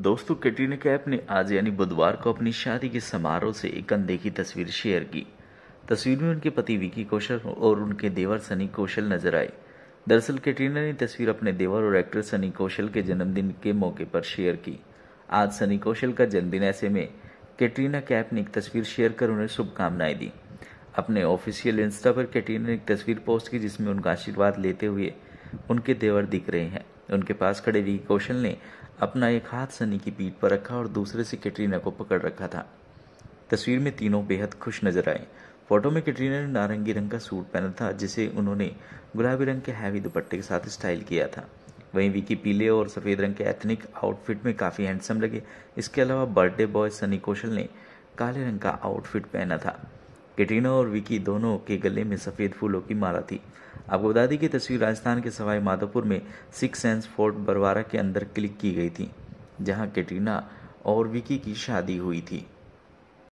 दोस्तों कैटरीना कैफ ने आज यानी बुधवार को अपनी शादी के समारोह से एक की तस्वीर शेयर की तस्वीर में उनके पति विकी कौशल और उनके देवर सनी कौशल नजर आए दरअसल कैटरीना ने तस्वीर अपने देवर और एक्ट्रेस सनी कौशल के जन्मदिन के मौके पर शेयर की आज सनी कौशल का जन्मदिन ऐसे में कैटरीना कैफ ने एक तस्वीर शेयर कर उन्हें शुभकामनाएं दी अपने ऑफिशियल इंस्टा पर कैटरीना ने एक तस्वीर पोस्ट की जिसमें उनका आशीर्वाद लेते हुए उनके देवर दिख रहे हैं उनके पास खड़े वी कौशल ने अपना एक हाथ सनी की पीठ पर रखा और दूसरे से कैटरीना को पकड़ रखा था तस्वीर में तीनों बेहद खुश नजर आए फोटो में कैटरीना ने नारंगी रंग का सूट पहना था जिसे उन्होंने गुलाबी रंग के हैवी दुपट्टे के साथ स्टाइल किया था वहीं विकी पीले और सफ़ेद रंग के एथनिक आउटफिट में काफ़ी हैंडसम लगे इसके अलावा बर्थडे बॉय सनी कौशल ने काले रंग का आउटफिट पहना था कैटरीना और विकी दोनों के गले में सफ़ेद फूलों की माला थी आपको बता दी कि तस्वीर राजस्थान के सवाई माधोपुर में सिक्स सेंस फोर्ट बरवारा के अंदर क्लिक की गई थी जहां कैटरीना और विकी की शादी हुई थी